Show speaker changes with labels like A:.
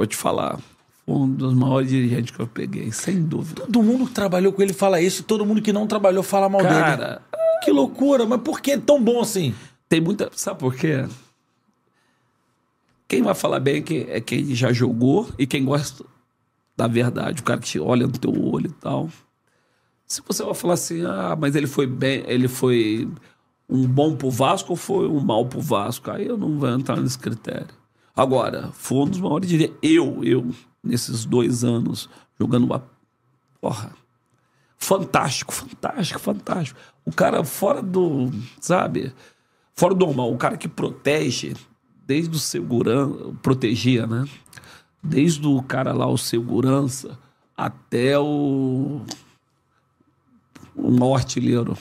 A: Vou te falar. Foi um dos maiores dirigentes que eu peguei, sem dúvida.
B: Todo mundo que trabalhou com ele fala isso, todo mundo que não trabalhou fala mal Cara, dele. Cara, que loucura, mas por que é tão bom assim? Tem muita. Sabe por quê? Quem vai falar bem é,
A: é quem já jogou e quem gosta da verdade, o cara que te olha no teu olho e tal. Se você vai falar assim, ah, mas ele foi bem, ele foi um bom pro Vasco ou foi um mal pro Vasco? Aí eu não vou entrar nesse critério. Agora, foi um dos maiores, diria eu, eu, nesses dois anos, jogando uma. Porra. Fantástico, fantástico, fantástico. O cara fora do. Sabe? Fora do normal. O cara que protege, desde o segurança. Protegia, né? Desde o cara lá, o segurança, até o. Um artilheiro.